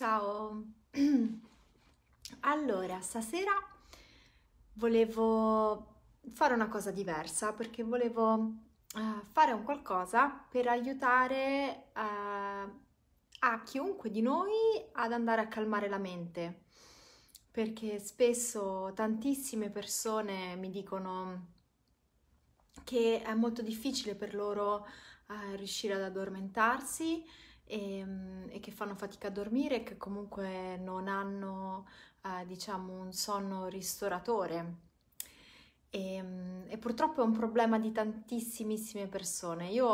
Ciao! Allora, stasera volevo fare una cosa diversa perché volevo eh, fare un qualcosa per aiutare eh, a chiunque di noi ad andare a calmare la mente perché spesso tantissime persone mi dicono che è molto difficile per loro eh, riuscire ad addormentarsi e, ehm, e che fanno fatica a dormire, che comunque non hanno eh, diciamo un sonno ristoratore. E, ehm, e, purtroppo è un problema di tantissime persone. Io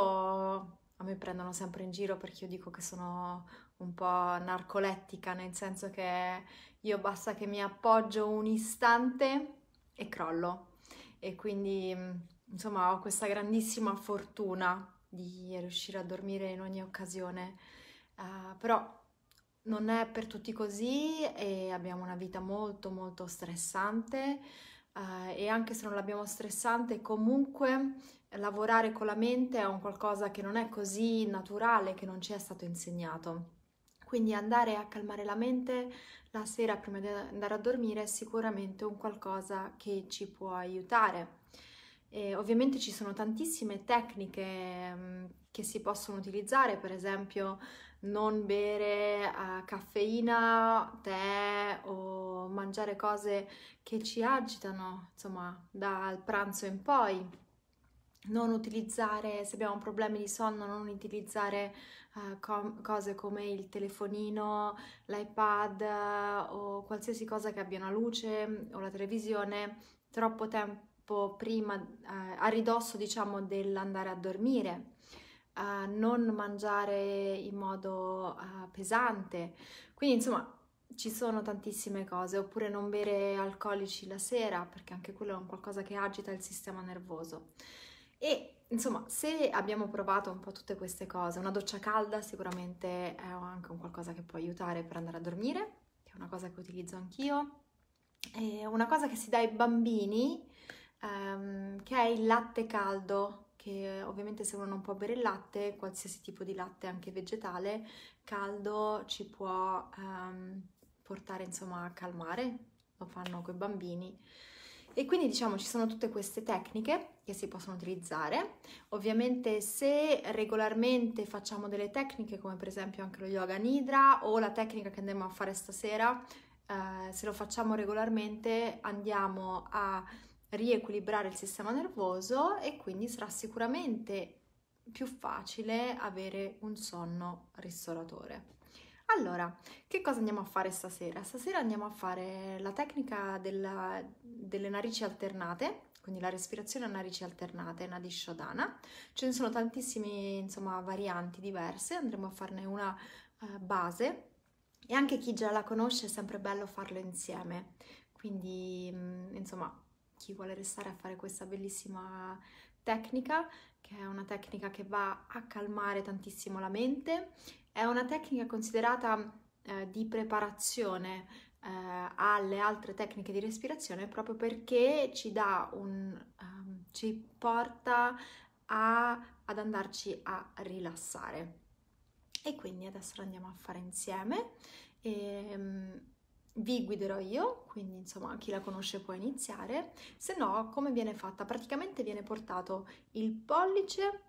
a me prendono sempre in giro perché io dico che sono un po' narcolettica, nel senso che io basta che mi appoggio un istante e crollo. E quindi mm, insomma ho questa grandissima fortuna di riuscire a dormire in ogni occasione, uh, però non è per tutti così e abbiamo una vita molto molto stressante uh, e anche se non l'abbiamo stressante comunque lavorare con la mente è un qualcosa che non è così naturale, che non ci è stato insegnato. Quindi andare a calmare la mente la sera prima di andare a dormire è sicuramente un qualcosa che ci può aiutare. E ovviamente ci sono tantissime tecniche mm, che si possono utilizzare, per esempio non bere uh, caffeina, tè o mangiare cose che ci agitano, insomma, dal pranzo in poi. Non utilizzare, se abbiamo problemi di sonno, non utilizzare uh, com- cose come il telefonino, l'iPad uh, o qualsiasi cosa che abbia una luce mm, o la televisione troppo tempo po' prima, eh, a ridosso diciamo dell'andare a dormire, eh, non mangiare in modo eh, pesante, quindi insomma ci sono tantissime cose, oppure non bere alcolici la sera, perché anche quello è un qualcosa che agita il sistema nervoso. E insomma, se abbiamo provato un po' tutte queste cose, una doccia calda sicuramente è anche un qualcosa che può aiutare per andare a dormire, che è una cosa che utilizzo anch'io. È una cosa che si dà ai bambini, um, che è il latte caldo, che eh, ovviamente se uno non può bere il latte, qualsiasi tipo di latte, anche vegetale, caldo ci può um, portare insomma a calmare, lo fanno con i bambini. E quindi diciamo ci sono tutte queste tecniche che si possono utilizzare. Ovviamente se regolarmente facciamo delle tecniche come per esempio anche lo yoga nidra o la tecnica che andremo a fare stasera, eh, se lo facciamo regolarmente andiamo a riequilibrare il sistema nervoso e quindi sarà sicuramente più facile avere un sonno ristoratore. Allora, che cosa andiamo a fare stasera? Stasera andiamo a fare la tecnica della, delle narici alternate, quindi la respirazione a narici alternate, Nadi Shodana. Ce ne sono tantissime, insomma, varianti diverse, andremo a farne una eh, base e anche chi già la conosce è sempre bello farlo insieme. Quindi, mh, mm, insomma, chi vuole restare a fare questa bellissima tecnica, che è una tecnica che va a calmare tantissimo la mente. È una tecnica considerata eh, di preparazione eh, alle altre tecniche di respirazione proprio perché ci dà un... Um, ci porta a, ad andarci a rilassare. E quindi adesso lo andiamo a fare insieme. E, um, vi guiderò io, quindi insomma chi la conosce può iniziare, se no come viene fatta? Praticamente viene portato il pollice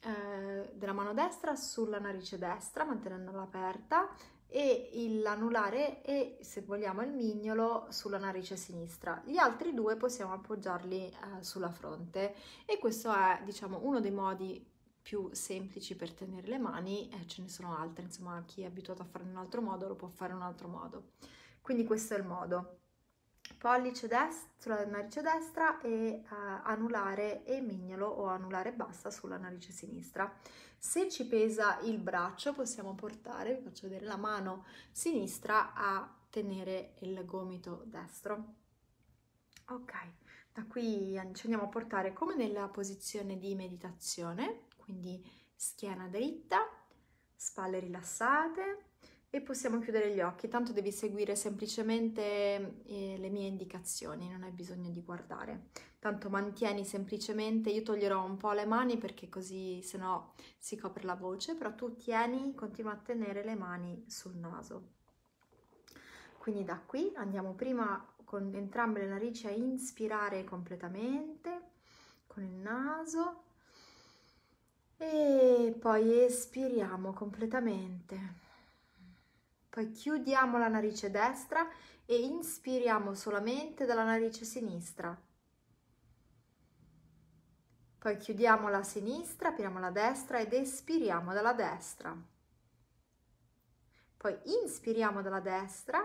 eh, della mano destra sulla narice destra mantenendola aperta e l'anulare e se vogliamo il mignolo sulla narice sinistra. Gli altri due possiamo appoggiarli eh, sulla fronte e questo è diciamo uno dei modi più semplici per tenere le mani, eh, ce ne sono altri, insomma chi è abituato a fare in un altro modo lo può fare in un altro modo. Quindi questo è il modo. Pollice destro sulla narice destra e uh, eh, anulare e mignolo o anulare bassa sulla narice sinistra. Se ci pesa il braccio possiamo portare, vi faccio vedere, la mano sinistra a tenere il gomito destro. Ok, da qui ci andiamo a portare come nella posizione di meditazione, quindi schiena dritta, spalle rilassate, e possiamo chiudere gli occhi, tanto devi seguire semplicemente eh, le mie indicazioni, non hai bisogno di guardare. Tanto mantieni semplicemente, io toglierò un po' le mani perché così se no si copre la voce, però tu tieni, continua a tenere le mani sul naso. Quindi da qui andiamo prima con entrambe le narici a inspirare completamente con il naso e poi espiriamo completamente poi chiudiamo la narice destra e inspiriamo solamente dalla narice sinistra. Poi chiudiamo la sinistra, apriamo la destra ed espiriamo dalla destra. Poi inspiriamo dalla destra,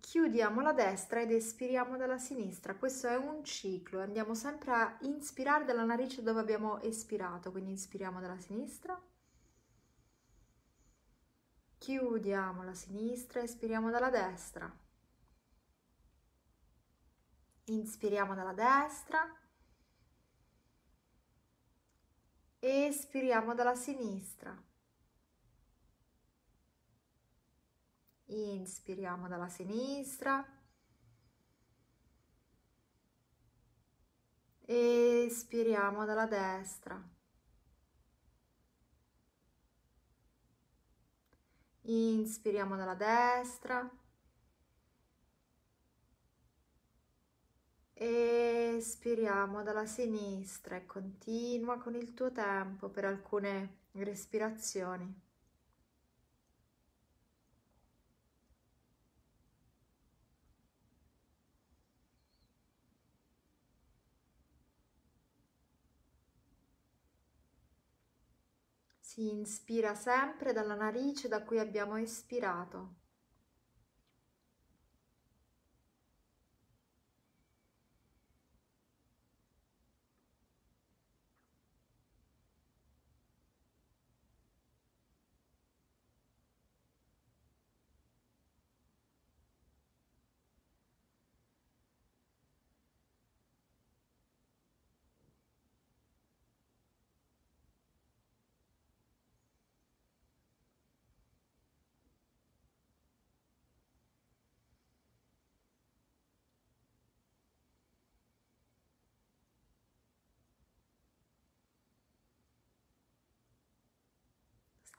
chiudiamo la destra ed espiriamo dalla sinistra. Questo è un ciclo, andiamo sempre a inspirare dalla narice dove abbiamo espirato, quindi inspiriamo dalla sinistra, Chiudiamo la sinistra, espiriamo dalla destra. Inspiriamo dalla destra. Espiriamo dalla sinistra. Inspiriamo dalla sinistra. Espiriamo dalla destra. inspiriamo dalla destra, espiriamo dalla sinistra e continua con il tuo tempo per alcune respirazioni. si inspira sempre dalla narice da cui abbiamo ispirato.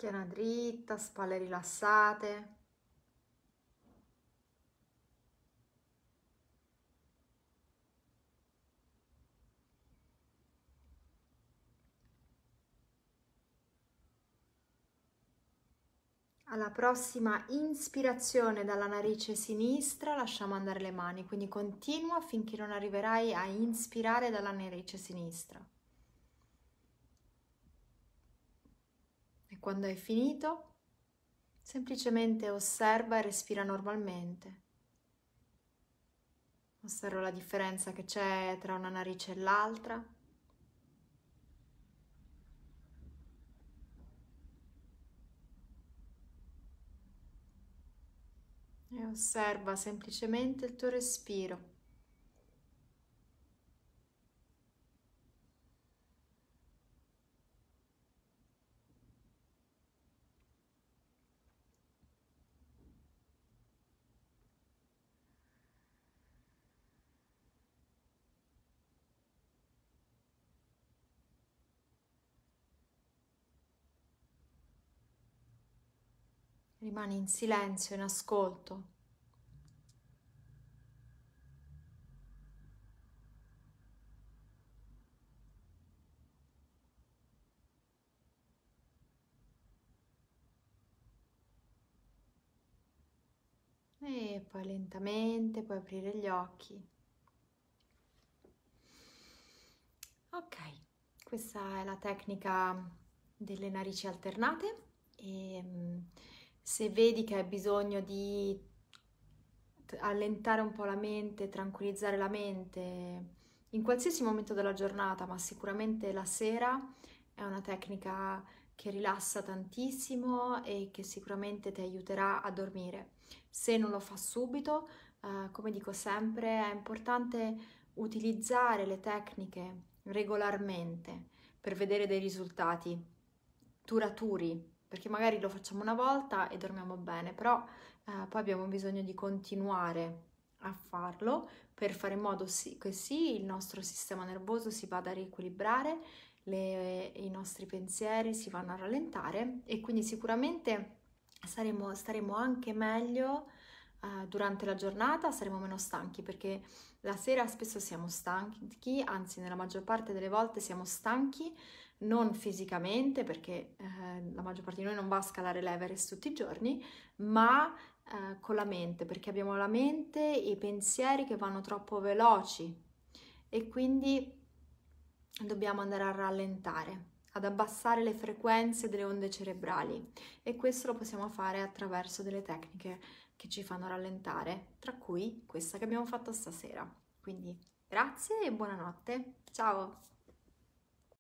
Schiena dritta, spalle rilassate. Alla prossima ispirazione dalla narice sinistra lasciamo andare le mani, quindi continua finché non arriverai a inspirare dalla narice sinistra. Quando hai finito, semplicemente osserva e respira normalmente. Osserva la differenza che c'è tra una narice e l'altra. E osserva semplicemente il tuo respiro. Rimani in silenzio, in ascolto. E poi lentamente puoi aprire gli occhi. Ok, questa è la tecnica delle narici alternate e mm, se vedi che hai bisogno di allentare un po' la mente, tranquillizzare la mente, in qualsiasi momento della giornata, ma sicuramente la sera è una tecnica che rilassa tantissimo e che sicuramente ti aiuterà a dormire. Se non lo fa subito, eh, come dico sempre, è importante utilizzare le tecniche regolarmente per vedere dei risultati duraturi perché magari lo facciamo una volta e dormiamo bene, però eh, poi abbiamo bisogno di continuare a farlo per fare in modo che sì il nostro sistema nervoso si vada a riequilibrare, le, i nostri pensieri si vanno a rallentare e quindi sicuramente saremo, staremo anche meglio eh, durante la giornata, saremo meno stanchi perché la sera spesso siamo stanchi, anzi nella maggior parte delle volte siamo stanchi non fisicamente perché eh, la maggior parte di noi non va a scalare l'Everest tutti i giorni, ma eh, con la mente perché abbiamo la mente e i pensieri che vanno troppo veloci e quindi dobbiamo andare a rallentare ad abbassare le frequenze delle onde cerebrali e questo lo possiamo fare attraverso delle tecniche che ci fanno rallentare, tra cui questa che abbiamo fatto stasera. Quindi grazie e buonanotte. Ciao!